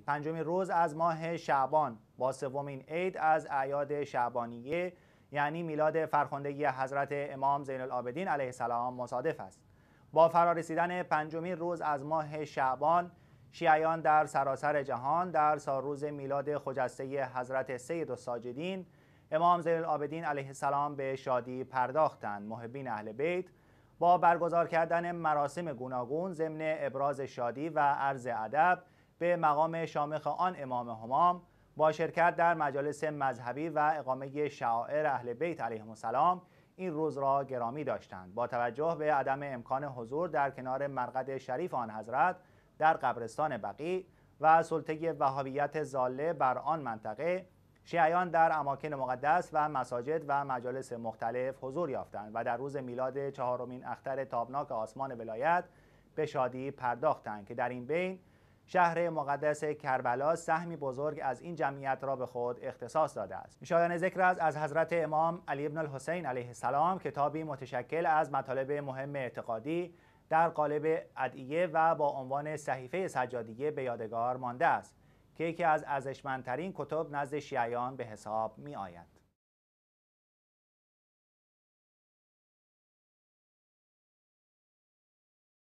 پنجمین روز از ماه شعبان با سومین عید از اعیاد شعبانیه یعنی میلاد فرخندگی حضرت امام زین العابدین علیه السلام مصادف است با فرارسیدن پنجمین روز از ماه شعبان شیعیان در سراسر جهان در سالروز میلاد خجسته حضرت سید و ساجدین امام زین العابدین علیه السلام به شادی پرداختند محبین اهل بیت با برگزار کردن مراسم گوناگون ضمن ابراز شادی و عرض ادب به مقام شامخ آن امام همام با شرکت در مجالس مذهبی و اقامه شعائر اهل بیت علیهم السلام این روز را گرامی داشتند با توجه به عدم امکان حضور در کنار مرقد شریف آن حضرت در قبرستان بقی و سلطه وهابیت زاله بر آن منطقه شیعیان در اماکن مقدس و مساجد و مجالس مختلف حضور یافتند و در روز میلاد چهارمین اختر تابناک آسمان ولایت به شادی پرداختند که در این بین شهر مقدس کربلا سهمی بزرگ از این جمعیت را به خود اختصاص داده است شایان ذکر است از حضرت امام علی ابن الحسین علیه السلام کتابی متشکل از مطالب مهم اعتقادی در قالب ادعیه و با عنوان صحیفه سجادیه به یادگار مانده است که یکی از ارزشمندترین کتب نزد شیعیان به حساب می آید